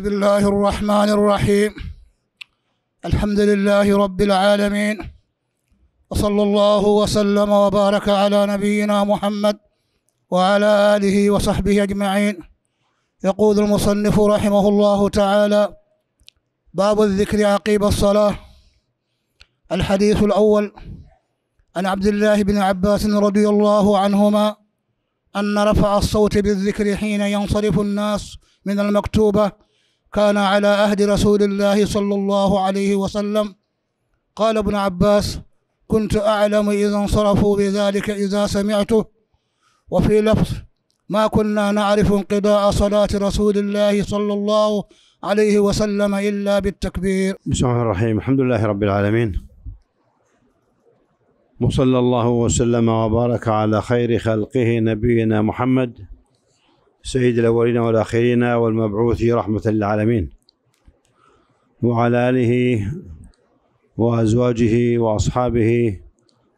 بسم الله الرحمن الرحيم الحمد لله رب العالمين وصلى الله وسلم وبارك على نبينا محمد وعلى آله وصحبه أجمعين يقول المصنف رحمه الله تعالى باب الذكر عقيب الصلاة الحديث الأول عن عبد الله بن عباس رضي الله عنهما أن رفع الصوت بالذكر حين ينصرف الناس من المكتوبة كان على عهد رسول الله صلى الله عليه وسلم قال ابن عباس كنت أعلم إذا انصرفوا بذلك إذا سمعته وفي لفظ ما كنا نعرف انقضاء صلاة رسول الله صلى الله عليه وسلم إلا بالتكبير بسم الله الرحيم الحمد لله رب العالمين وصلى الله وسلم وبارك على خير خلقه نبينا محمد سيد الأولين والآخرين والمبعوث رحمة للعالمين وعلى آله وأزواجه وأصحابه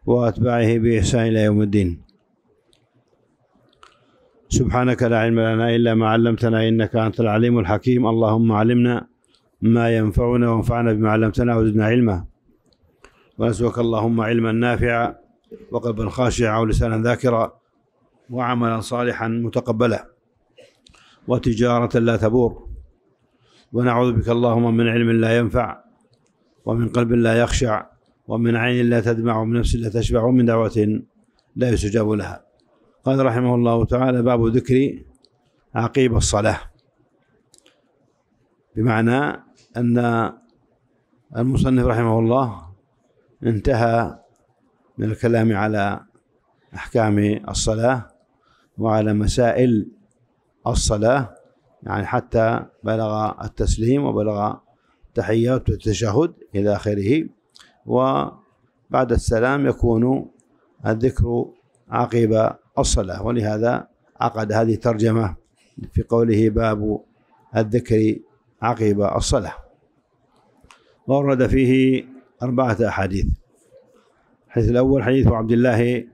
وأتباعه بإحسان إلى يوم الدين سبحانك لا علم لنا إلا ما علمتنا إنك أنت العليم الحكيم اللهم علمنا ما ينفعنا وانفعنا بما علمتنا وزدنا علما ونسألك اللهم علما نافعا وقلبا خاشعا ولسانا ذاكرا وعملا صالحا متقبلا وتجارة لا تبور ونعوذ بك اللهم من علم لا ينفع ومن قلب لا يخشع ومن عين لا تدمع ومن نفس لا تشبع ومن دعوة لا يستجاب لها قال رحمه الله تعالى باب ذكر عقيب الصلاة بمعنى أن المصنف رحمه الله انتهى من الكلام على أحكام الصلاة وعلى مسائل الصلاة يعني حتى بلغ التسليم وبلغ تحيات التشهد إلى آخره وبعد السلام يكون الذكر عقب الصلاة ولهذا عقد هذه الترجمة في قوله باب الذكر عقب الصلاة وورد فيه أربعة أحاديث الحديث الأول حديث عبد الله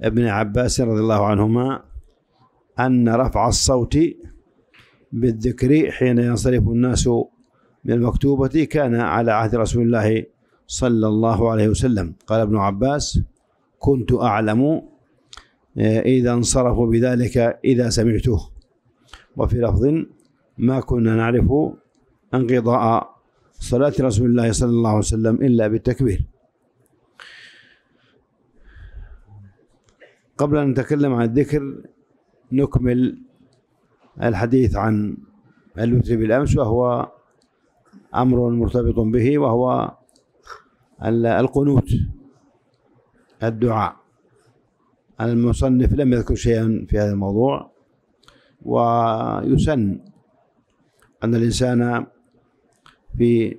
بن عباس رضي الله عنهما أن رفع الصوت بالذكر حين ينصرف الناس من المكتوبة كان على عهد رسول الله صلى الله عليه وسلم قال ابن عباس كنت أعلم آه، إذا انصرفوا بذلك إذا سمعته وفي لفظ ما كنا نعرف انقضاء صلاة رسول الله صلى الله عليه وسلم إلا بالتكبير قبل أن نتكلم عن الذكر نكمل الحديث عن الوتر بالأمس وهو أمر مرتبط به وهو القنوت الدعاء المصنف لم يذكر شيئا في هذا الموضوع ويسن أن الإنسان في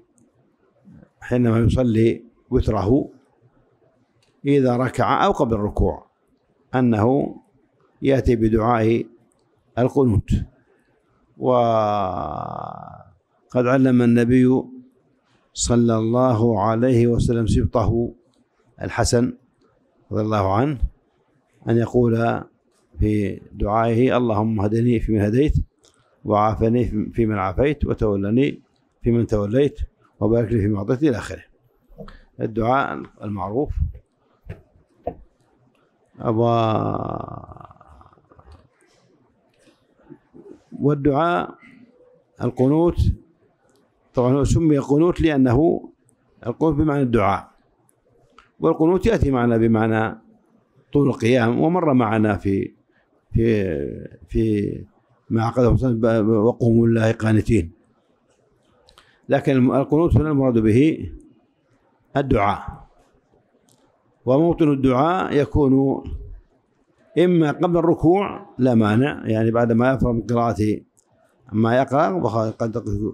حينما يصلي وتره إذا ركع أو قبل الركوع أنه يأتي بدعاء القنوت وقد علم النبي صلى الله عليه وسلم سبطه الحسن رضي الله عنه أن يقول في دعائه اللهم هدني فيمن هديت وعافني فيمن عافيت وتولني فيمن توليت وبارك لي فيما أعطيت إلى آخره الدعاء المعروف أبا والدعاء القنوت طبعا هو سمي قنوت لأنه القنوت بمعنى الدعاء والقنوت يأتي معنا بمعنى طول القيام ومر معنا في في في ما عقده وقوم الله قانتين لكن القنوت هنا المراد به الدعاء وموطن الدعاء يكون إما قبل الركوع لا مانع يعني بعد ما يفرغ من ما يقرأ وقد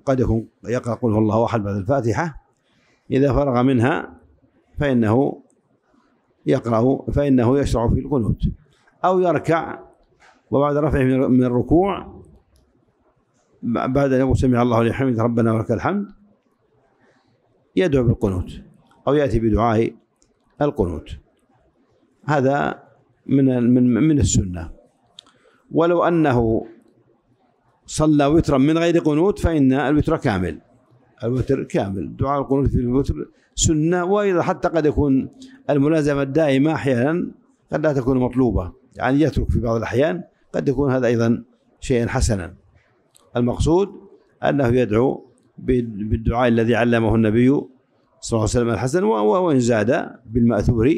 قد يكون يقرأ قل هو الله أحد بعد الفاتحة إذا فرغ منها فإنه يقرأ فإنه يشرع في القنوت أو يركع وبعد رفعه من الركوع بعد أن يقول سمع الله لحمد ربنا ولك الحمد يدعو بالقنوت أو يأتي بدعاء القنوت هذا من من من السنه ولو انه صلى وترا من غير قنوت فان الوتر كامل الوتر كامل دعاء القنوت في الوتر سنه وايضا حتى قد يكون الملازمه الدائمه احيانا قد لا تكون مطلوبه يعني يترك في بعض الاحيان قد يكون هذا ايضا شيئا حسنا المقصود انه يدعو بالدعاء الذي علمه النبي صلى الله عليه وسلم الحسن وان زاد بالماثور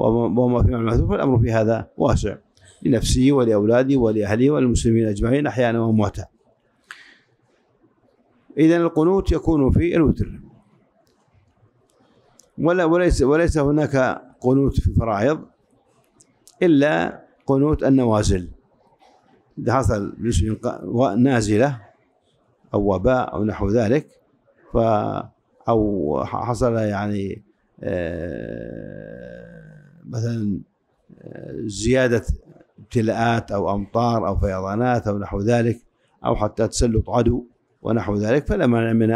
وما معنى المحذوف فالأمر في هذا واسع لنفسه ولأولاده ولأهله وللمسلمين أجمعين أحيانا ومواتا إذا القنوت يكون في الوتر ولا وليس وليس هناك قنوت في الفرائض إلا قنوت النوازل إذا حصل نازلة أو وباء أو نحو ذلك ف أو حصل يعني آه مثلا آه، زياده ابتلاءات او امطار او فيضانات او نحو ذلك او حتى تسلط عدو ونحو ذلك فلا مانع من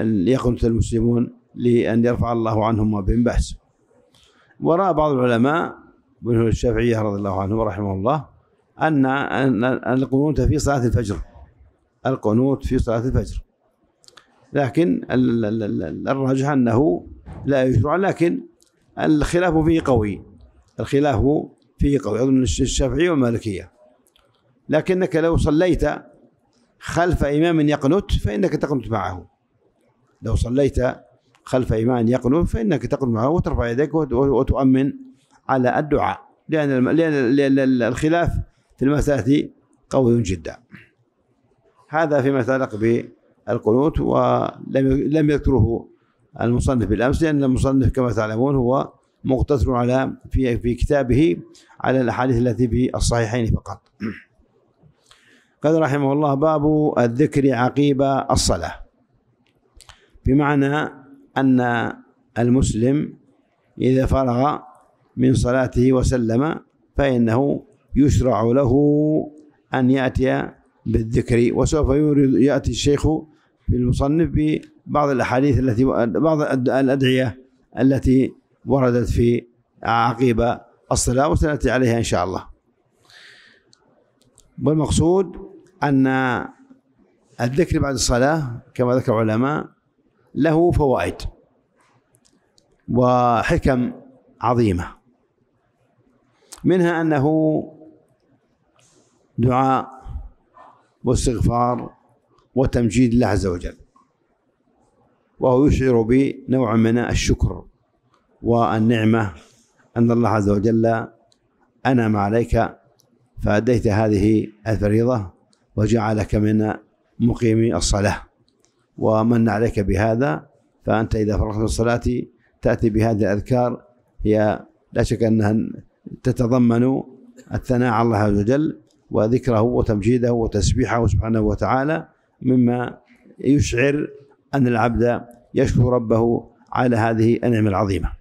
ان يقنت المسلمون لان يرفع الله عنهم ما بهم بأس وراى بعض العلماء منهم الشافعيه رضي الله عنه ورحمه الله ان ان القنوت في صلاه الفجر القنوت في صلاه الفجر لكن الراجح انه لا يشرع لكن الخلاف فيه قوي الخلاف فيه قوي أظن الشافعية والمالكية لكنك لو صليت خلف إمام يقنت فإنك تقنت معه لو صليت خلف إمام يقنت فإنك تقنت معه وترفع يديك وتؤمن على الدعاء لأن لأن الخلاف في المسألة قوي جدا هذا فيما يتعلق بالقنوت ولم لم يذكره المصنف بالأمس لأن المصنف كما تعلمون هو مقتصر على في في كتابه على الأحاديث التي في الصحيحين فقط قال رحمه الله باب الذكر عقيب الصلاة بمعنى أن المسلم إذا فرغ من صلاته وسلم فإنه يشرع له أن يأتي بالذكر وسوف يورد يأتي الشيخ في المصنف بعض الأحاديث التي بعض الأدعية التي وردت في عقيب الصلاة وسنأتي عليها إن شاء الله والمقصود أن الذكر بعد الصلاة كما ذكر العلماء له فوائد وحكم عظيمة منها أنه دعاء واستغفار وتمجيد الله عز وجل وهو يشعر بنوع من الشكر والنعمة أن الله عز وجل أنعم عليك فأديت هذه الفريضة وجعلك من مقيم الصلاة ومن عليك بهذا فأنت إذا فرغت من الصلاة تأتي بهذه الأذكار هي لا شك أنها تتضمن الثناء على الله عز وجل وذكره وتمجيده وتسبيحه سبحانه وتعالى مما يشعر أن العبد يشكر ربه على هذه النعمة العظيمة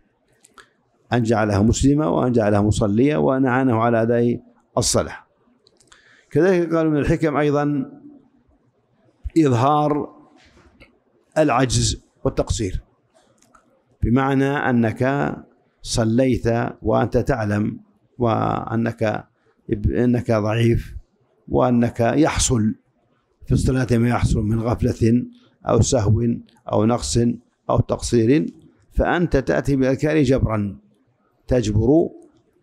أن جعله مسلما وأن جعله مصليا وأن أعانه على أداء الصلاة كذلك قالوا من الحكم أيضا إظهار العجز والتقصير بمعنى أنك صليت وأنت تعلم وأنك أنك ضعيف وأنك يحصل في الصلاة ما يحصل من غفلة أو سهو أو نقص أو تقصير فأنت تأتي بالأذكار جبرا تجبر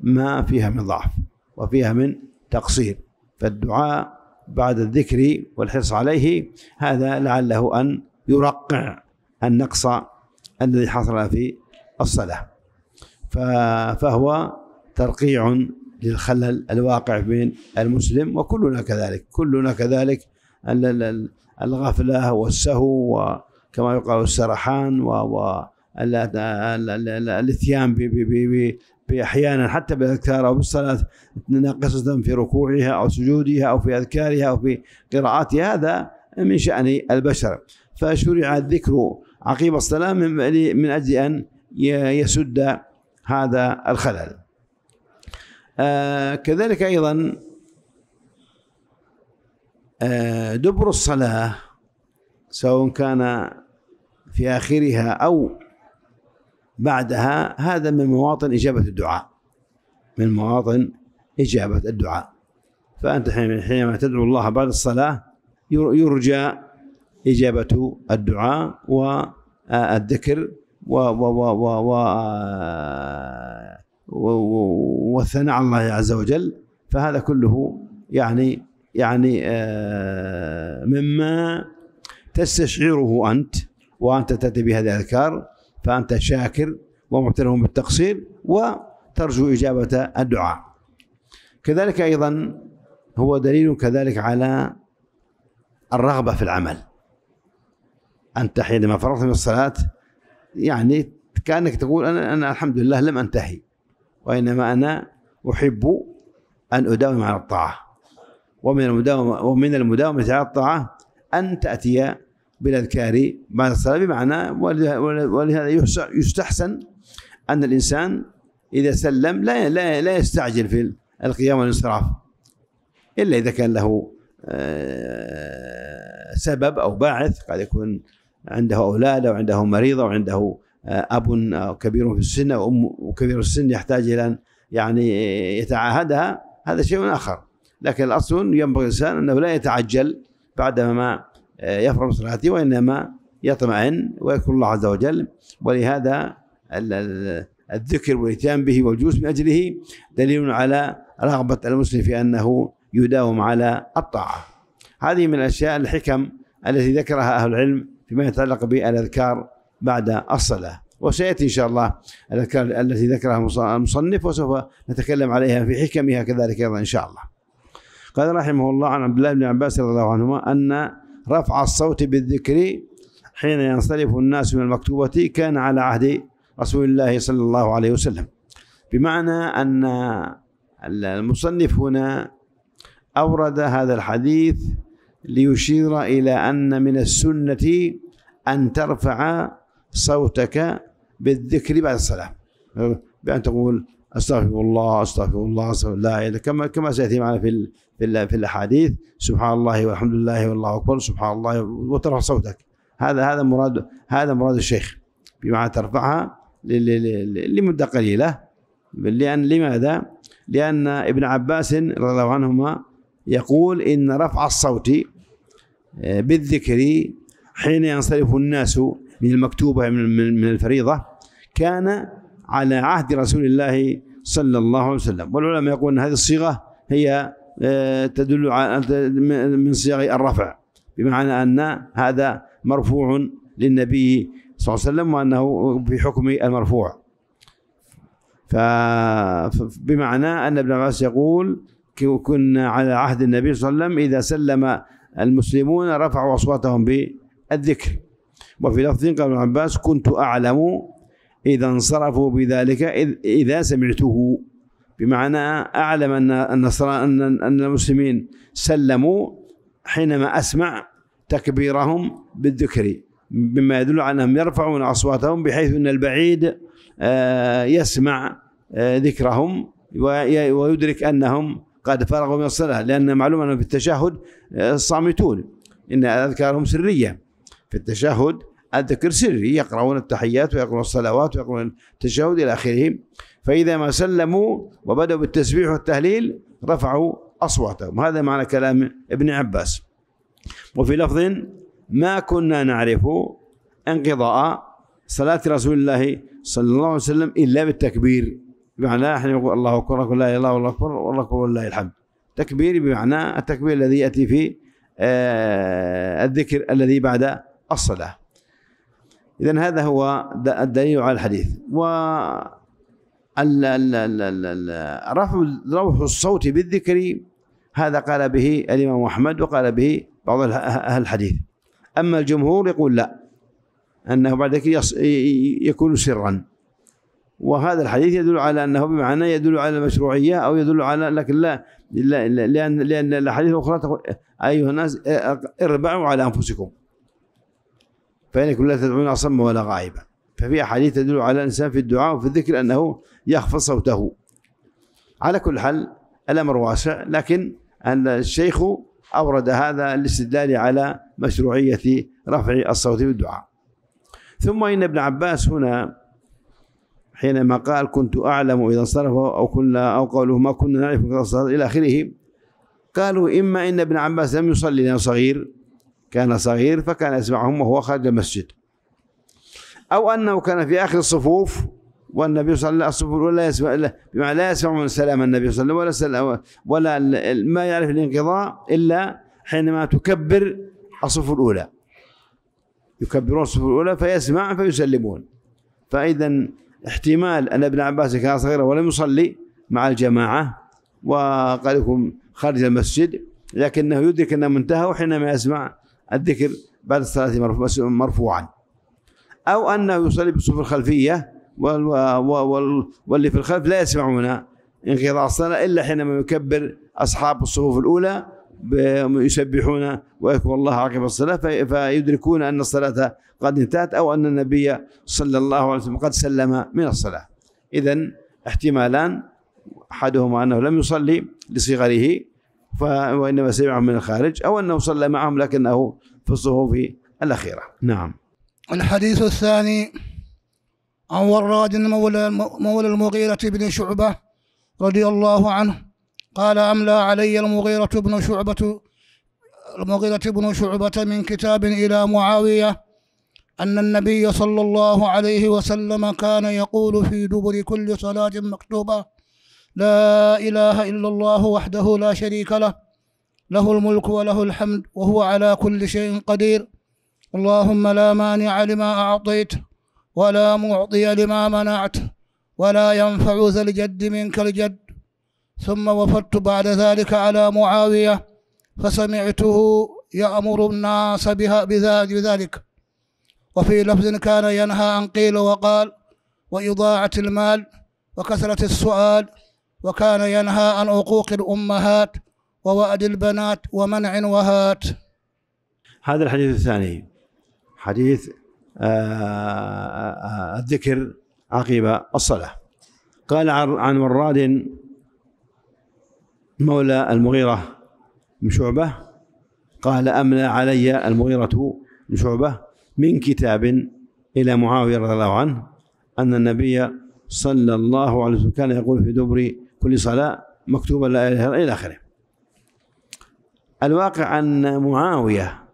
ما فيها من ضعف وفيها من تقصير فالدعاء بعد الذكر والحرص عليه هذا لعله أن يرقع النقص الذي حصل في الصلاة فهو ترقيع للخلل الواقع بين المسلم وكلنا كذلك كلنا كذلك الغفلة والسهو وكما يقال السرحان و الاتيان احيانا حتى بالاذكار او بالصلاه ناقصه في ركوعها او سجودها او في اذكارها او في قراءاتها هذا من شان البشر فشرع الذكر عقيب الصلاه من اجل ان يسد هذا الخلل آه، كذلك ايضا آه، دبر الصلاة سواء كان في آخرها أو بعدها هذا من مواطن إجابة الدعاء من مواطن إجابة الدعاء فأنت حينما تدعو الله بعد الصلاة يرجى إجابة الدعاء والذكر آه، و و و و و والثناء آه، على الله عز وجل فهذا كله يعني يعني آه، مما تستشعره أنت وأنت تأتي بهذه الأذكار فأنت شاكر ومعترف بالتقصير وترجو إجابة الدعاء كذلك أيضا هو دليل كذلك على الرغبة في العمل أنت حينما فرغت من الصلاة يعني كأنك تقول أنا, أنا الحمد لله لم أنتهي وإنما أنا أحب أن أداوم على الطاعة ومن المداومة ومن المداومة على الطاعة أن تأتي بالأذكار بعد الصلاة بمعنى ولهذا يستحسن أن الإنسان إذا سلم لا لا لا يستعجل في القيام والانصراف إلا إذا كان له آه، سبب أو باعث قد يكون عنده أولاد أو عنده مريض أو عنده آه، أب كبير في السن أو أم كبير السن يحتاج إلى يعني يتعاهدها هذا شيء آخر لكن الأصل ينبغي الإنسان أنه لا يتعجل بعدما يفرغ صلاته وإنما يطمئن ويذكر الله عز وجل ولهذا الذكر والاتيان به والجلوس من أجله دليل على رغبة المسلم في أنه يداوم على الطاعة هذه من الأشياء الحكم التي ذكرها أهل العلم فيما يتعلق بالأذكار بعد الصلاة وسيأتي إن شاء الله الأذكار التي ذكرها المصنف وسوف نتكلم عليها في حكمها كذلك أيضا إن شاء الله قال رحمه الله عن عبد الله بن عباس رضي الله عنهما أن رفع الصوت بالذكر حين ينصرف الناس من المكتوبة كان على عهد رسول الله صلى الله عليه وسلم بمعنى أن المصنف هنا أورد هذا الحديث ليشير إلى أن من السنة أن ترفع صوتك بالذكر بعد الصلاة بأن تقول أستغفر الله أستغفر الله أستغفر الله لا كما كما سيأتي معنا في في في الاحاديث سبحان الله والحمد لله والله اكبر سبحان الله وترفع صوتك هذا هذا مراد هذا مراد الشيخ بمعنى ترفعها لمده قليله لان لماذا؟ لان ابن عباس رضي الله عنهما يقول ان رفع الصوت آه، بالذكر حين ينصرف الناس من المكتوبه من الفريضه كان على عهد رسول الله صلى الله عليه وسلم والعلماء يقولون هذه الصيغه هي تدل من صيغ الرفع بمعنى أن هذا مرفوع للنبي صلى الله عليه وسلم وأنه في حكم المرفوع فبمعنى أن ابن عباس يقول كنا على عهد النبي صلى الله عليه وسلم إذا سلم المسلمون رفعوا أصواتهم بالذكر وفي لفظ قال ابن عباس كنت أعلم إذا انصرفوا بذلك إذا سمعته بمعنى أعلم أن النصارى أن المسلمين سلموا حينما أسمع تكبيرهم بالذكر مما يدل على أنهم يرفعون أصواتهم بحيث أن البعيد آه، يسمع آه، ذكرهم ويدرك أنهم قد فرغوا من الصلاة لأن معلوم أنهم في التشهد آه، صامتون إن أذكارهم سرية في التشهد الذكر سري يقرؤون التحيات ويقرؤون الصلوات ويقرؤون التشهد إلى آخره فإذا ما سلموا وبدأوا بالتسبيح والتهليل رفعوا أصواتهم هذا معنى كلام ابن عباس وفي لفظ ما كنا نعرف انقضاء صلاة رسول الله صلى الله عليه وسلم إلا بالتكبير بمعنى احنا نقول الله أكبر لا إله إلا الله أكبر والله أكبر والله الحمد تكبير بمعنى التكبير الذي يأتي في آه، الذكر الذي بعد الصلاة إذا هذا هو الدليل على الحديث و رفع روح الصوت بالذكر هذا قال به الإمام أحمد وقال به بعض أهل الحديث أما الجمهور يقول لا أنه بعد ذلك يكون سرا وهذا الحديث يدل على أنه بمعنى يدل على المشروعية أو يدل على لكن لا, لا لأن لأن الأحاديث الأخرى تقول أيها الناس اربعوا على أنفسكم فإنكم لا تدعون أصم ولا غائبا ففي أحاديث تدل على الإنسان في الدعاء وفي الذكر أنه يخفض صوته على كل حال الأمر واسع لكن أن الشيخ أورد هذا الاستدلال على مشروعية رفع الصوت في الدعاء ثم إن ابن عباس هنا حينما قال كنت أعلم إذا انصرف أو كنا أو قوله ما كنا نعرف إلى آخره قالوا إما إن ابن عباس لم يصلي لأنه صغير كان صغير فكان يسمعهم وهو خارج المسجد أو أنه كان في آخر الصفوف والنبي صلى الله عليه وسلم ولا يسمع بمعنى لا يسمع من سلام النبي صلى الله عليه وسلم ولا ولا ما يعرف الانقضاء إلا حينما تكبر الصفوف الأولى يكبرون الصفوف الأولى فيسمع فيسلمون فإذا احتمال أن ابن عباس كان صغيرا ولم يصلي مع الجماعة وقد يكون خارج المسجد لكنه يدرك أنه منتهى وحينما يسمع الذكر بعد الصلاة مرفوعا أو أنه يصلي بالصفوف الخلفية واللي في الخلف لا يسمعون انقضاء الصلاة إلا حينما يكبر أصحاب الصفوف الأولى يسبحون ويذكر الله عقب الصلاة فيدركون أن الصلاة قد انتهت أو أن النبي صلى الله عليه وسلم قد سلم من الصلاة إذا احتمالان أحدهما أنه لم يصلي لصغره وإنما سمعهم من الخارج أو أنه صلى معهم لكنه في الصفوف الأخيرة نعم الحديث الثاني عن وراد مولى مولى المغيرة بن شعبة رضي الله عنه قال أملى علي المغيرة بن شعبة المغيرة بن شعبة من كتاب إلى معاوية أن النبي صلى الله عليه وسلم كان يقول في دبر كل صلاة مكتوبة لا إله إلا الله وحده لا شريك له له الملك وله الحمد وهو على كل شيء قدير اللهم لا مانع لما أعطيت ولا معطي لما منعت ولا ينفع ذا الجد منك الجد ثم وفدت بعد ذلك على معاوية فسمعته يأمر الناس بها بذلك وفي لفظ كان ينهى عن قيل وقال وإضاعة المال وكثرة السؤال وكان ينهى عن عقوق الأمهات ووأد البنات ومنع وهات هذا الحديث الثاني حديث آه، آه، آه، الذكر عقب الصلاة قال عن وراد مولى المغيرة بن شعبة قال أملى علي المغيرة بن شعبة من كتاب إلى معاوية رضي الله عنه أن النبي صلى الله عليه وسلم كان يقول في دبر كل صلاة مكتوبا لا إله إلا آخره الواقع أن معاوية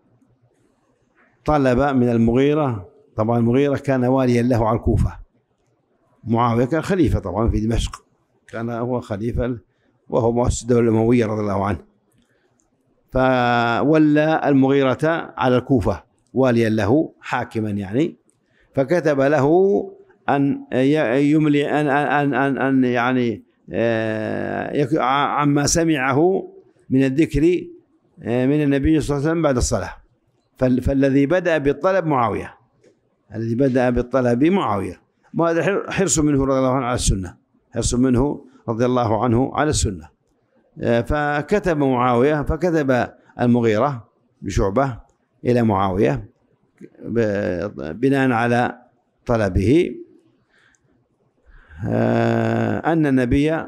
طلب من المغيرة طبعا المغيرة كان واليا له على الكوفة معاوية كان خليفة طبعا في دمشق كان هو خليفة وهو مؤسس الدولة الأموية رضي الله عنه فولى المغيرة على الكوفة واليا له حاكما يعني فكتب له أن يملي أن أن أن, أن يعني آه، عما سمعه من الذكر آه، من النبي صلى الله عليه وسلم بعد الصلاه فالذي بدأ بالطلب معاوية الذي بدأ بالطلب معاوية وهذا حرص منه رضي الله عنه على السنة حرص منه رضي الله عنه على السنة آه، فكتب معاوية فكتب المغيرة بشعبة إلى معاوية بناء على طلبه آه، أن النبي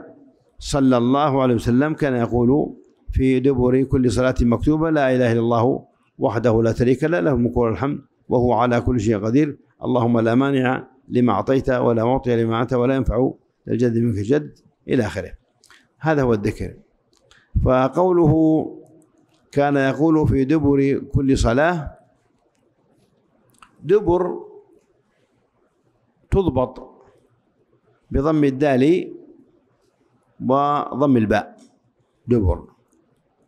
صلى الله عليه وسلم كان يقول في دبر كل صلاة مكتوبة لا إله إلا الله وحده لا شريك له له الملك والحمد وهو على كل شيء قدير اللهم لا مانع لما أعطيت ولا معطي لما أعطيت ولا ينفع الجد منك جد إلى آخره هذا هو الذكر فقوله كان يقول في دبر كل صلاة دبر تضبط بضم الدال وضم الباء دبر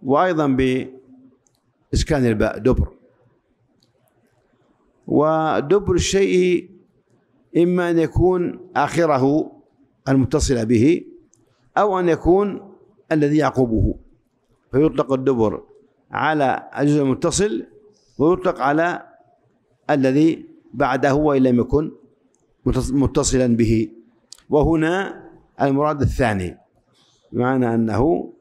وأيضا ب إسكان الباء دبر ودبر الشيء إما أن يكون آخره المتصل به أو أن يكون الذي يعقبه فيطلق الدبر على الجزء المتصل ويطلق على الذي بعده وإن لم يكن متصلا به وهنا المراد الثاني بمعنى أنه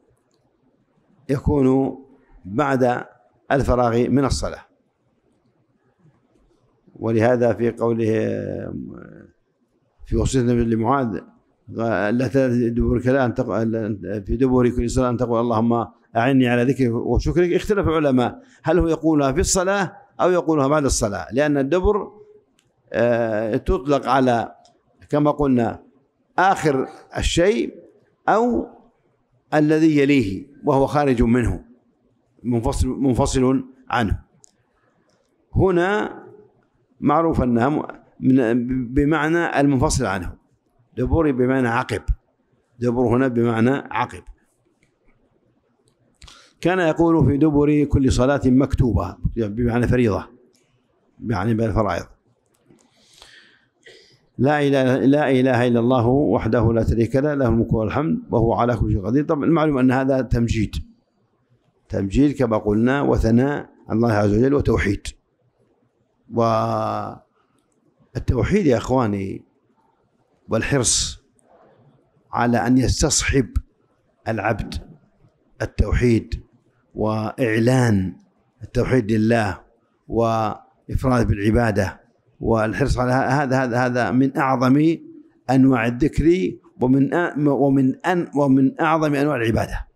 يكون بعد الفراغ من الصلاة ولهذا في قوله في وصية النبي لمعاذ لا دبر لا في دبر كل صلاة أن تقول اللهم أعني على ذكرك وشكرك اختلف العلماء هل هو يقولها في الصلاة أو يقولها بعد الصلاة لأن الدبر آه، تطلق على كما قلنا آخر الشيء أو الذي يليه وهو خارج منه منفصل منفصل عنه هنا معروف أنها بمعنى المنفصل عنه دبوري بمعنى عقب دبر هنا بمعنى عقب كان يقول في دبر كل صلاة مكتوبة بمعنى فريضة يعني بالفرائض لا إله لا إله إلا الله وحده لا شريك له له الملك والحمد وهو على كل شيء قدير طبعا المعلوم أن هذا تمجيد تمجيد كما قلنا وثناء الله عز وجل وتوحيد والتوحيد يا اخواني والحرص على ان يستصحب العبد التوحيد واعلان التوحيد لله وافراد بالعباده والحرص على هذا هذا هذا من اعظم انواع الذكر ومن ومن ومن اعظم انواع العباده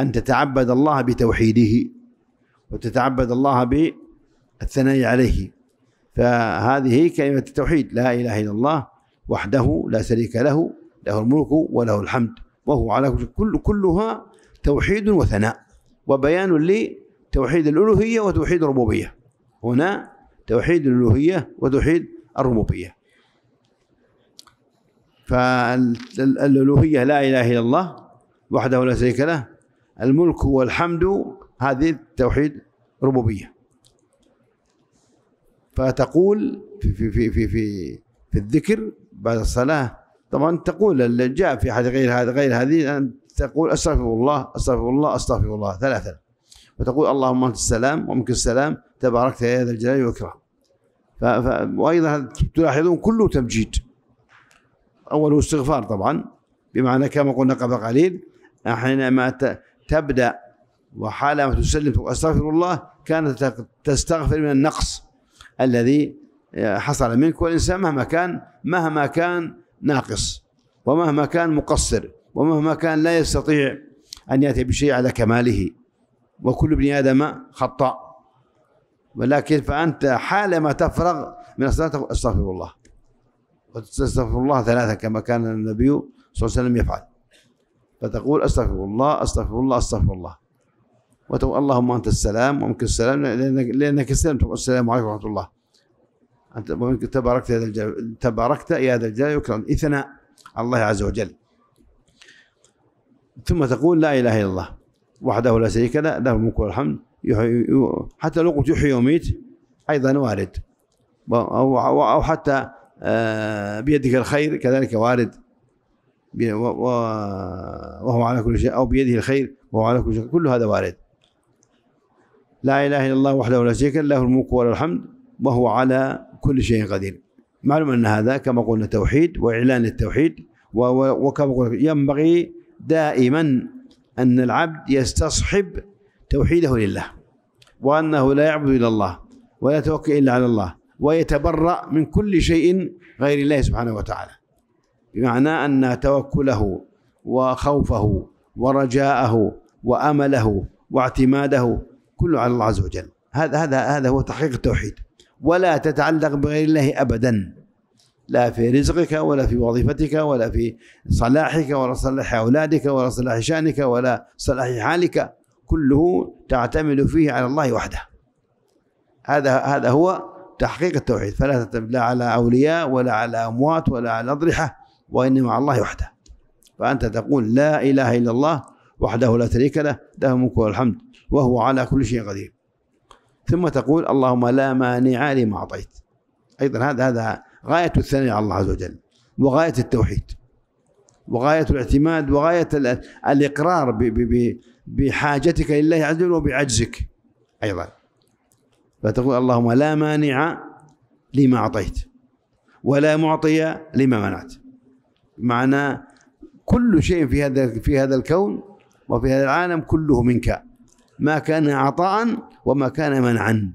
أن تتعبد الله بتوحيده وتتعبد الله بالثناء عليه فهذه كلمة التوحيد لا إله إلا الله وحده لا شريك له له الملك وله الحمد وهو على كل كلها توحيد وثناء وبيان لتوحيد الألوهية وتوحيد الربوبية هنا توحيد الألوهية وتوحيد الربوبية فالألوهية لا إله إلا الله وحده لا شريك له الملك والحمد هذه توحيد ربوبيه فتقول في في في في في, في الذكر بعد الصلاه طبعا تقول اللي جاء في حد غير هذا غير هذه ان تقول استغفر الله استغفر الله استغفر الله ثلاثا وتقول اللهم انت السلام ومنك السلام تباركت يا ذا الجلال والاكرام ف... وايضا تلاحظون كله تمجيد اوله استغفار طبعا بمعنى كما قلنا قبل قليل حينما تبدأ وحالما تسلم أستغفر الله كانت تستغفر من النقص الذي آه، حصل منك والإنسان مهما كان مهما كان ناقص ومهما كان مقصر ومهما كان لا يستطيع أن يأتي بشيء على كماله وكل ابن آدم خطاء ولكن فأنت حالما تفرغ من الصلاة استغفر الله وتستغفر الله ثلاثة كما كان النبي صلى الله عليه وسلم يفعل فتقول أستغفر الله أستغفر الله أستغفر الله وتقول اللهم أنت السلام ومنك السلام لأنك, لأنك السلام تقول السلام عليكم ورحمة الله أنت ومنك تباركت يا ذا تباركت يا ذا الجلال والإكرام إثناء الله عز وجل ثم تقول لا إله إلا الله وحده لا شريك له له الملك والحمد حتى لو قلت يحيي ويميت أيضا وارد أو, أو حتى آه، بيدك الخير كذلك وارد وهو على كل شيء أو بيده الخير وهو على كل شيء كل هذا وارد لا إله إلا الله وحده لا شريك له الملك وله الحمد وهو على كل شيء قدير معلوم أن هذا كما قلنا توحيد وإعلان التوحيد وكما قلنا ينبغي دائما أن العبد يستصحب توحيده لله وأنه لا يعبد إلا الله ولا يتوكل إلا على الله ويتبرأ من كل شيء غير الله سبحانه وتعالى بمعنى أن توكله وخوفه ورجاءه وأمله واعتماده كله على الله عز وجل هذا هذا هذا هو تحقيق التوحيد ولا تتعلق بغير الله أبدا لا في رزقك ولا في وظيفتك ولا في صلاحك ولا صلاح أولادك ولا صلاح شأنك ولا صلاح حالك كله تعتمد فيه على الله وحده هذا هذا هو تحقيق التوحيد فلا تتب لا على أولياء ولا على أموات ولا على أضرحة وإن مع الله وحده فأنت تقول لا إله إلا الله وحده لا شريك له له الملك والحمد وهو على كل شيء قدير ثم تقول اللهم لا مانع لما أعطيت أيضا هذا هذا غاية الثناء على الله عز وجل وغاية التوحيد وغاية الاعتماد وغاية الإقرار بحاجتك لله عز وجل وبعجزك أيضا فتقول اللهم لا مانع لما أعطيت ولا معطي لما منعت معناه كل شيء في هذا في هذا الكون وفي هذا العالم كله منك ما كان عطاء وما كان منعا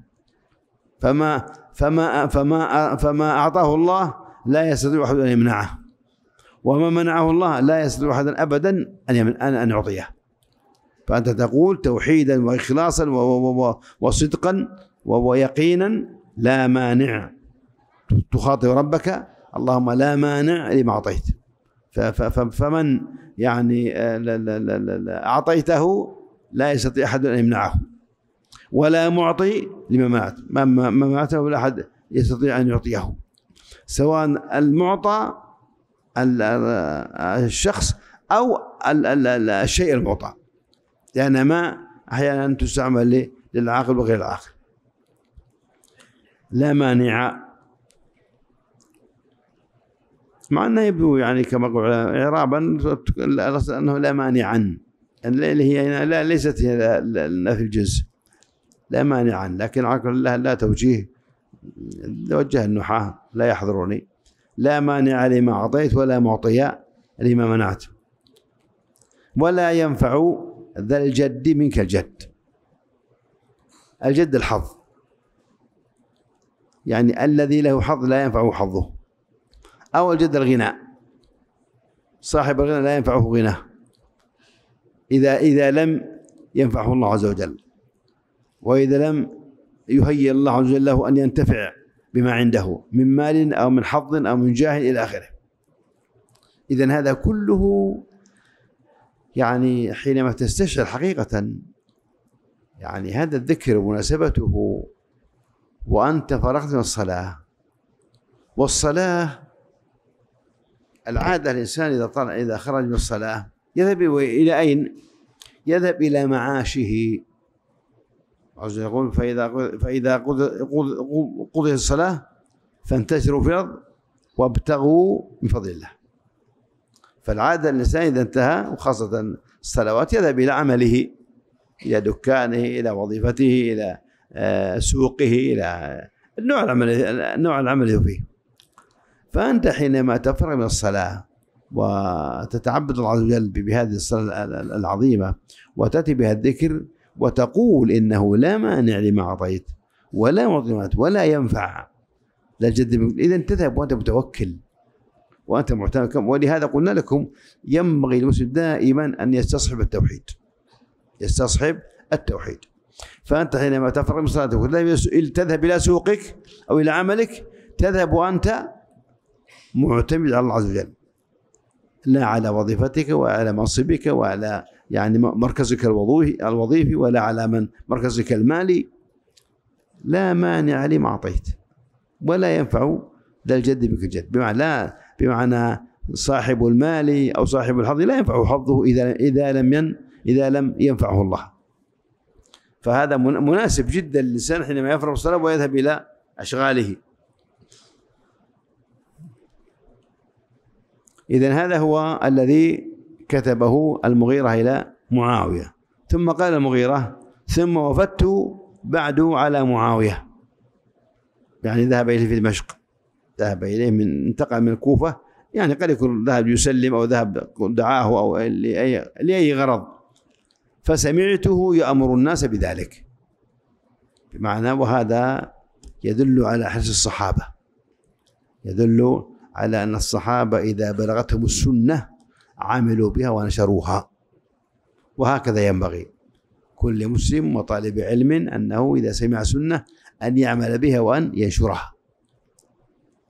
فما فما فما فما اعطاه الله لا يستطيع احد ان يمنعه وما منعه الله لا يستطيع احد ابدا ان ان ان يعطيه فانت تقول توحيدا واخلاصا وصدقا ويقينا لا مانع تخاطب ربك اللهم لا مانع لما اعطيت فمن يعني آه، أعطيته لا يستطيع أحد أن يمنعه ولا معطي لما مات ما منعته لا أحد يستطيع أن يعطيه سواء المعطى الشخص أو الشيء المعطى لأن ما أحيانا تستعمل للعاقل وغير العاقل لا مانع مع أنه يبدو يعني كما قلت إعرابا أنه لا مانع عن اللي يعني هي لا ليست هي نفي الجنس لا مانع عن لكن عقل لا, لا توجيه وجه النحاة لا يحضرني لا مانع لما أعطيت ولا معطي لما منعت ولا ينفع ذا الجد منك الجد الجد الحظ يعني الذي له حظ لا ينفعه حظه أو الجد الغناء صاحب الغنى لا ينفعه غناه إذا إذا لم ينفعه الله عز وجل وإذا لم يهيئ الله عز وجل له أن ينتفع بما عنده من مال أو من حظ أو من جاه إلى آخره إذا هذا كله يعني حينما تستشعر حقيقة يعني هذا الذكر ومناسبته وأنت فرغت من الصلاة والصلاة العادة الإنسان إذا طلع إذا خرج من الصلاة يذهب إلى أين؟ يذهب إلى معاشه عز يقول فإذا فإذا قضيت الصلاة فانتشروا في الأرض وابتغوا من فضل الله فالعادة الإنسان إذا انتهى وخاصة الصلوات يذهب إلى عمله إلى دكانه إلى وظيفته إلى آه، سوقه إلى النوع العمل النوع العمل فيه فأنت حينما تفرغ من الصلاة وتتعبد الله عز وجل بهذه الصلاة العظيمة وتأتي بها الذكر وتقول إنه لا مانع لما أعطيت ولا مظلمات ولا ينفع لا جد إذا تذهب وأنت متوكل وأنت معتمد ولهذا قلنا لكم ينبغي للمسلم دائما أن يستصحب التوحيد يستصحب التوحيد فأنت حينما تفرغ من صلاتك تذهب إلى سوقك أو إلى عملك تذهب وأنت معتمد على الله عز وجل لا على وظيفتك وعلى منصبك وعلى يعني مركزك الوظيفي ولا على من مركزك المالي لا مانع لما أعطيت ولا ينفع ذا الجد بك الجد بمعنى لا بمعنى صاحب المال أو صاحب الحظ لا ينفع حظه إذا إذا لم ين إذا لم ينفعه الله فهذا مناسب جدا للإنسان حينما يفرغ الصلاة ويذهب إلى أشغاله إذا هذا هو الذي كتبه المغيرة إلى معاوية ثم قال المغيرة ثم وفدت بعد على معاوية يعني ذهب إليه في دمشق ذهب إليه من انتقل من الكوفة يعني قد يكون ذهب يسلم أو ذهب دعاه أو لأي, لأي غرض فسمعته يأمر الناس بذلك بمعنى وهذا يدل على حرص الصحابة يدل على أن الصحابة إذا بلغتهم السنة عملوا بها ونشروها وهكذا ينبغي كل مسلم وطالب علم أنه إذا سمع سنة أن يعمل بها وأن ينشرها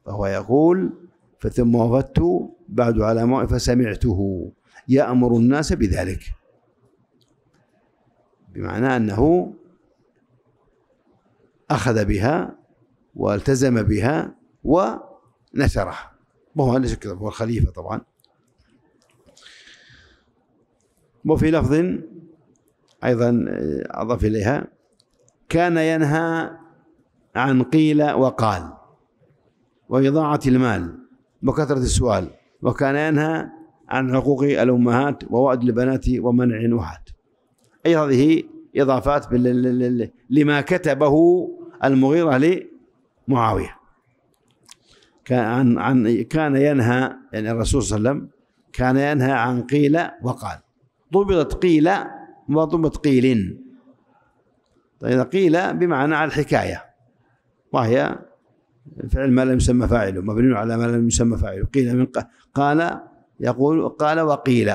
فهو يقول فثم وفدت بعد على ما فسمعته يأمر الناس بذلك بمعنى أنه أخذ بها والتزم بها ونشرها ما هو ليس كذا هو الخليفة طبعا وفي لفظ أيضا آه، أضاف إليها كان ينهى عن قيل وقال وإضاعة المال وكثرة السؤال وكان ينهى عن حقوق الأمهات ووأد البنات ومنع النحات أي هذه إضافات لما كتبه المغيرة لمعاوية كان عن عن كان ينهى يعني الرسول صلى الله عليه وسلم كان ينهى عن قيل وقال ضبطت قيل وضبط قيل طيب قيل بمعنى على الحكاية وهي فعل ما لم يسمى فاعله مبني على ما لم يسمى فاعله قيل من قال يقول قال وقيل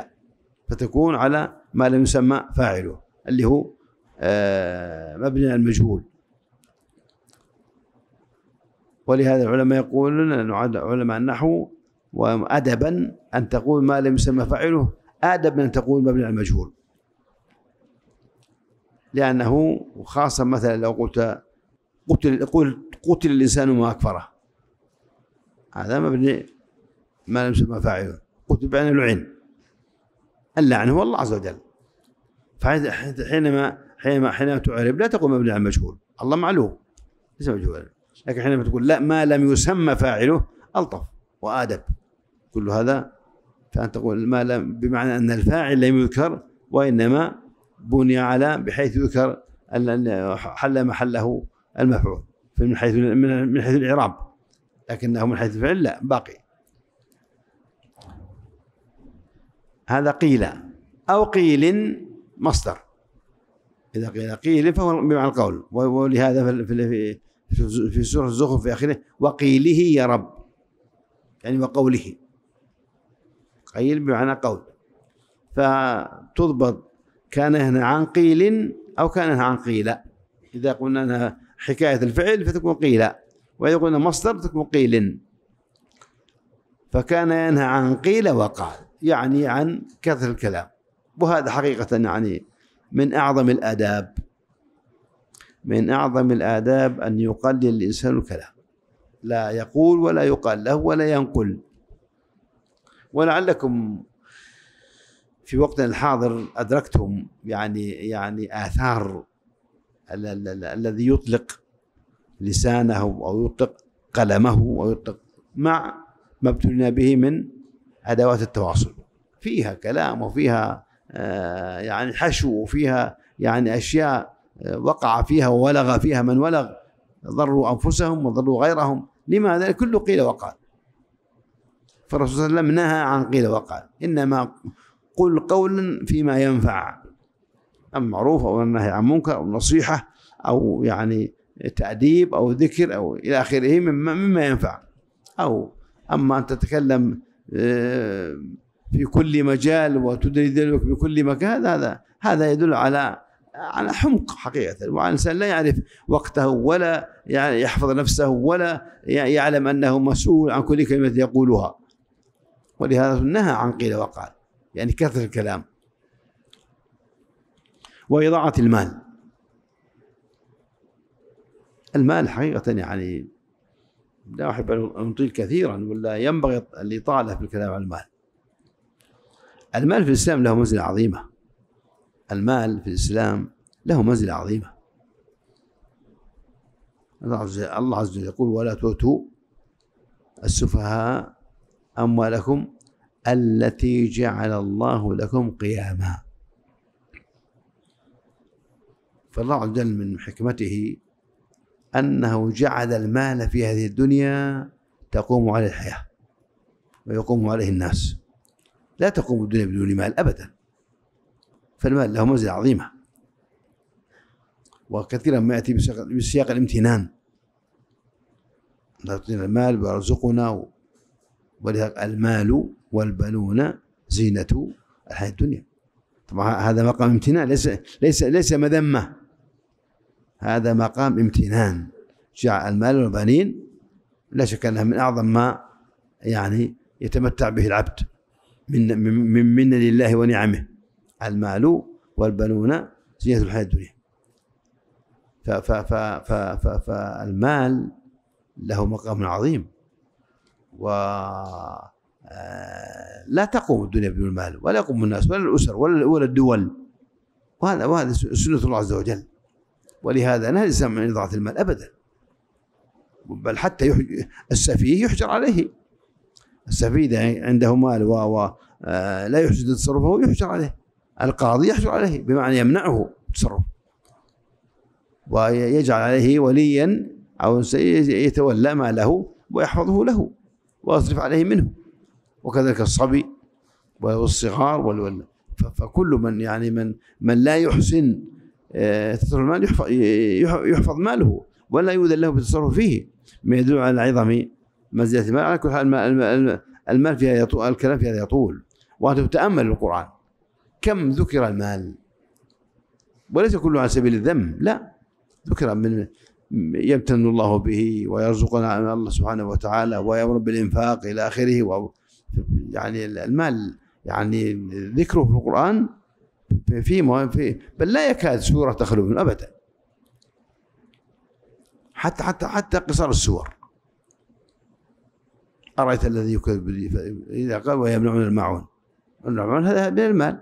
فتكون على ما لم يسمى فاعله اللي هو آه، مبني على المجهول ولهذا العلماء يقولون علماء النحو وأدبا أن تقول ما لم يسمى فاعله آدب من أن تقول مبني على المجهول لأنه وخاصة مثلا لو قلت قتل قلت قتل الإنسان ما أكفره هذا مبني ما لم يسمى فاعله قتل بعين العين اللعن هو الله عز وجل فحينما حينما حينما تعرب لا تقول مبني على المجهول الله معلوم ليس مجهولا لكن حينما تقول لا ما لم يسمى فاعله ألطف وآدب كل هذا فأن تقول ما لم بمعنى أن الفاعل لم يذكر وإنما بني على بحيث يذكر أن حل محله المفعول من حيث من حيث الإعراب لكنه من حيث الفعل لا باقي هذا قيل أو قيل مصدر إذا قيل قيل فهو بمعنى القول ولهذا في في سورة الزخرف في آخره وقيله يا رب يعني وقوله قيل بمعنى قول فتضبط كان هنا عن قيل أو كان هنا عن قيل إذا قلنا أنها حكاية الفعل فتكون قيل وإذا قلنا مصدر تكون قيل فكان ينهى عن قيل وقال يعني عن كثر الكلام وهذا حقيقة يعني من أعظم الآداب من أعظم الآداب أن يقلل الإنسان الكلام لا يقول ولا يقال له ولا ينقل ولعلكم في وقتنا الحاضر أدركتم يعني يعني آثار الذي يطلق لسانه أو يطلق قلمه أو يطلق مع ما ابتلينا به من أدوات التواصل فيها كلام وفيها آه، يعني حشو وفيها يعني أشياء وقع فيها وولغ فيها من ولغ ضروا أنفسهم وضروا غيرهم لماذا؟ كله قيل وقال فالرسول صلى الله عليه وسلم نهى عن قيل وقال إنما قل قولا فيما ينفع أم معروف أو النهي عن منكر أو نصيحة أو يعني تأديب أو ذكر أو إلى آخره مما, مما ينفع أو أما أن تتكلم آه، في كل مجال وتدري ذلك في كل مكان هذا هذا يدل على على حمق حقيقة والإنسان لا يعرف وقته ولا يعني يحفظ نفسه ولا يعلم أنه مسؤول عن كل كلمة يقولها ولهذا نهى عن قيل وقال يعني كثرة الكلام وإضاعة المال المال حقيقة يعني لا أحب أن أطيل كثيرا ولا ينبغي الإطالة في الكلام عن المال المال في الإسلام له منزلة عظيمة المال في الإسلام له منزلة عظيمة الله عز وجل يقول ولا تؤتوا السفهاء أموالكم التي جعل الله لكم قياما فالله عز وجل من حكمته أنه جعل المال في هذه الدنيا تقوم عليه الحياة ويقوم عليه الناس لا تقوم الدنيا بدون مال أبدا فالمال له منزلة عظيمة وكثيرا ما يأتي بسياق الامتنان نعطينا المال ويرزقنا المال والبنون زينة الحياة الدنيا طبعا هذا مقام امتنان ليس ليس ليس مذمة هذا مقام امتنان جعل المال والبنين لا شك أنها من أعظم ما يعني يتمتع به العبد من من, من لله ونعمه المال والبنون زينة الحياة الدنيا فالمال له مقام عظيم و آه، لا تقوم الدنيا بدون المال ولا يقوم الناس ولا الأسر ولا ولا الدول وهذا وهذا سنة الله عز وجل ولهذا نهى الاسلام من إضاعة المال أبدا بل حتى السفيه يحجر عليه السفيه إذا عنده مال و آه، لا يحسن تصرفه يحجر عليه القاضي يحجر عليه بمعنى يمنعه التصرف ويجعل عليه وليا أو يتولى ما له ويحفظه له ويصرف عليه منه وكذلك الصبي والصغار وال فكل من يعني من من لا يحسن آه، تصرف المال يحفظ ماله ولا يؤذن له بالتصرف فيه ما يدل على عظم منزلة المال على كل حال المال فيها يطول الكلام فيها يطول وأنتم تأملوا القرآن كم ذكر المال وليس كله على سبيل الذم لا ذكر من يمتن الله به ويرزقنا الله سبحانه وتعالى ويأمر بالإنفاق إلى آخره و يعني المال يعني ذكره في القرآن في في بل لا يكاد سورة تخلو منه أبدا حتى حتى حتى قصار السور أرأيت الذي يكذب إذا قال ويمنعون الماعون الماعون هذا من المال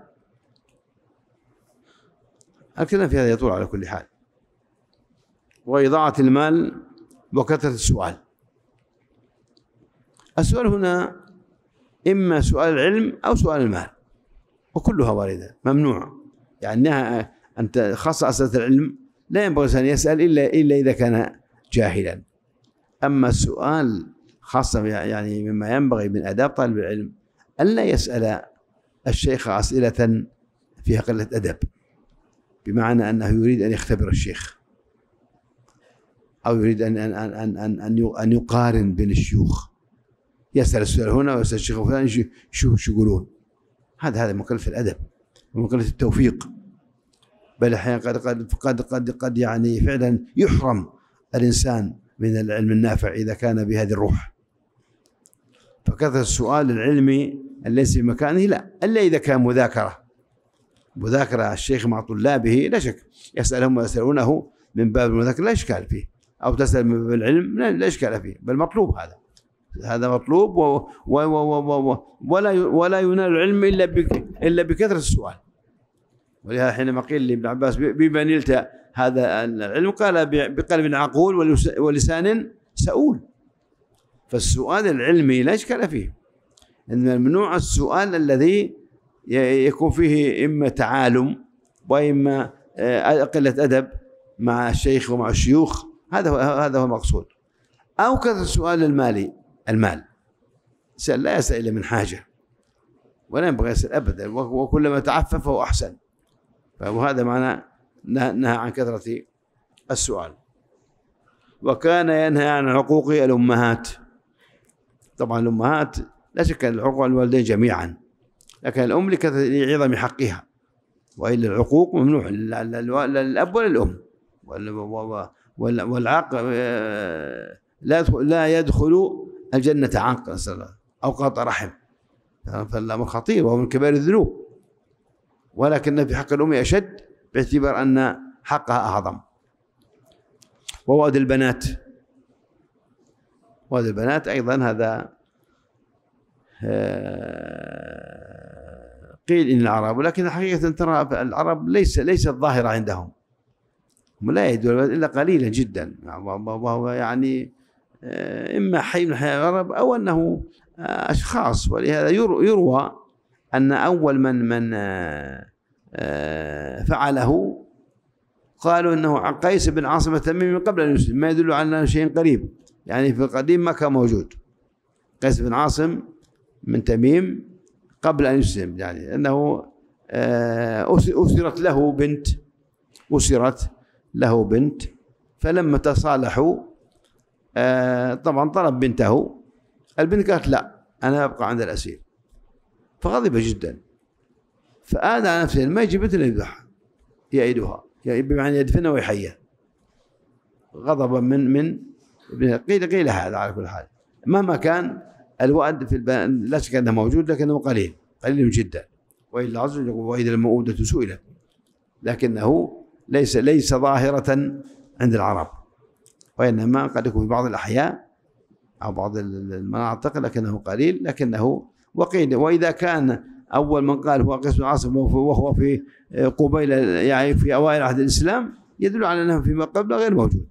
الكلام في هذا يطول على كل حال وإضاعة المال وكثرة السؤال السؤال هنا إما سؤال العلم أو سؤال المال وكلها واردة ممنوع يعني أنت خاصة أسئلة العلم لا ينبغي أن يسأل إلا إلا إذا كان جاهلا أما السؤال خاصة يعني مما ينبغي من آداب طالب العلم ألا يسأل الشيخ أسئلة فيها قلة أدب بمعنى انه يريد ان يختبر الشيخ او يريد ان ان ان ان ان, أن يقارن بين الشيوخ يسال السؤال هنا ويسال الشيخ الفلاني شو شو يقولون هذا هذا مكلف الادب ومكلف التوفيق بل احيانا قد قد قد قد قد يعني فعلا يحرم الانسان من العلم النافع اذا كان بهذه الروح فكثره السؤال العلمي الذي في مكانه لا الا اذا كان مذاكره مذاكرة الشيخ مع طلابه لا شك يسألهم ويسألونه من باب المذاكرة لا إشكال فيه أو تسأل من باب العلم لا إشكال فيه بل مطلوب هذا هذا مطلوب و و و و و ولا ولا ينال العلم إلا بك إلا بكثرة السؤال ولهذا حينما قيل لابن عباس بما نلت هذا العلم قال بقلب عقول ولسان سؤول فالسؤال العلمي لا إشكال فيه إن الممنوع السؤال الذي يكون فيه إما تعالم وإما آه، قلة أدب مع الشيخ ومع الشيوخ هذا هو هذا هو المقصود أو كثر السؤال المالي المال الإنسان لا يسأل إلا من حاجة ولا ينبغي يسأل أبدا وكلما تعفف فهو أحسن وهذا معنى نهى عن كثرة السؤال وكان ينهى عن عقوق الأمهات طبعا الأمهات لا شك أن العقوق على الوالدين جميعا لكن الأم لكثرة حقها وإلا العقوق ممنوع للأب ولا الأم والعاق آه، لا لا يدخل الجنة عاق أو قاطع رحم فالأمر خطير وهو من كبار الذنوب ولكن في حق الأم أشد باعتبار أن حقها أعظم وواد البنات واد البنات أيضا هذا آه، قيل إن العرب ولكن حقيقة ترى العرب ليس ليست ظاهرة عندهم هم لا يدور إلا قليلا جدا وهو يعني آه، إما حي من حي العرب أو أنه آه، أشخاص ولهذا يروى أن أول من من آه، فعله قالوا أنه عن قيس بن عاصم التميمي قبل أن يسلم ما يدل على شيء قريب يعني في القديم ما كان موجود قيس بن عاصم من تميم قبل أن يسلم يعني أنه آه، أسرت له بنت أسرت له بنت فلما تصالحوا آه، طبعا طلب بنته البنت قالت لا أنا أبقى عند الأسير فغضب جدا فآذى على نفسه ما يجي إلا يذبحها يعيدها يعني بمعنى يدفنها ويحيه غضبا من من قيل قيل هذا على كل حال مهما كان الوأد في البيان لا شك انه موجود لكنه قليل قليل جدا والا وجل يقول واذا المؤودة سئلت لكنه ليس ليس ظاهرة عند العرب وانما قد يكون في بعض الاحياء او بعض المناطق لكنه قليل لكنه وقيل واذا كان اول من قال هو قيس بن عاصم وهو في قبيل يعني في اوائل عهد الاسلام يدل على انه فيما قبل غير موجود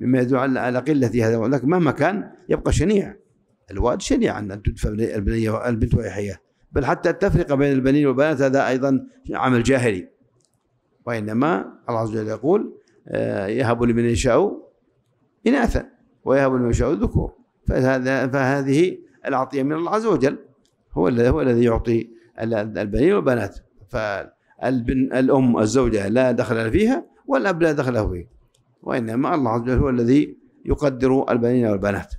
مما يدل على قله هذا لكن مهما كان يبقى شنيع الواد شنيع يعني؟ ان أن تدفع البنت وهي حيه بل حتى التفرقة بين البنين والبنات هذا أيضا عمل جاهلي وإنما الله عز وجل يقول آه، يهب لمن يشاء إناثا ويهب لمن يشاء ذكور فهذا فهذه العطية من الله عز وجل هو الذي هو الذي يعطي البنين والبنات فالبن الأم الزوجة لا دخل فيها والأب لا دخل فيه وإنما الله عز وجل هو الذي يقدر البنين والبنات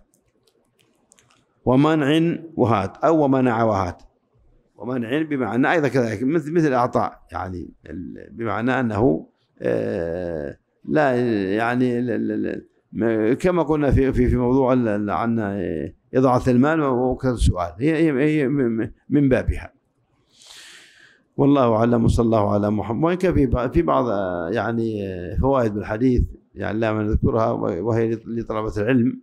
ومنع وهات أو ومنع وهات ومنع بمعنى أيضا كذلك مثل مثل أعطاء يعني بمعنى أنه آه، لا يعني كما قلنا في في في موضوع عن آه، إضاعة المال وكذا السؤال هي هي من بابها والله أعلم وصلى الله على محمد وإن كان في في بعض آه، يعني فوائد بالحديث الحديث يعني لا نذكرها وهي لطلبة العلم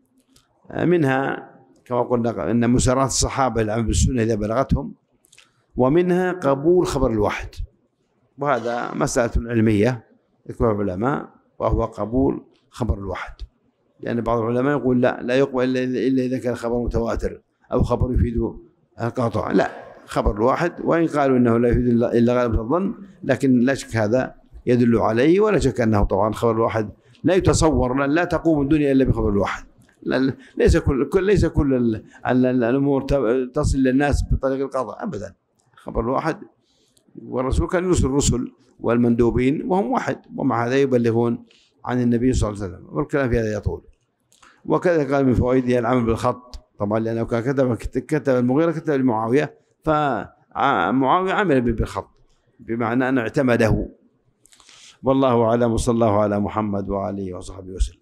منها كما قلنا أن مسارات الصحابة العمل بالسنة إذا بلغتهم ومنها قبول خبر الواحد وهذا مسألة علمية يذكرها العلماء وهو قبول خبر الواحد لأن بعض العلماء يقول لا لا يقبل إلا إذا كان خبر متواتر أو خبر يفيد القطع لا خبر الواحد وإن قالوا إنه لا يفيد إلا غالب الظن لكن لا شك هذا يدل عليه ولا شك أنه طبعا خبر الواحد لا يتصور لا تقوم الدنيا إلا بخبر الواحد ليس كل ليس كل الامور تصل للناس بطريق القضاء ابدا خبر واحد والرسول كان يرسل الرسل والمندوبين وهم واحد ومع هذا يبلغون عن النبي صلى الله عليه وسلم والكلام في هذا يطول وكذا قال من فوائده العمل بالخط طبعا لانه كان كتب كتب المغيره كتب لمعاويه فمعاويه عمل بالخط بمعنى انه اعتمده والله اعلم وصلى الله على محمد وعلى اله وصحبه وسلم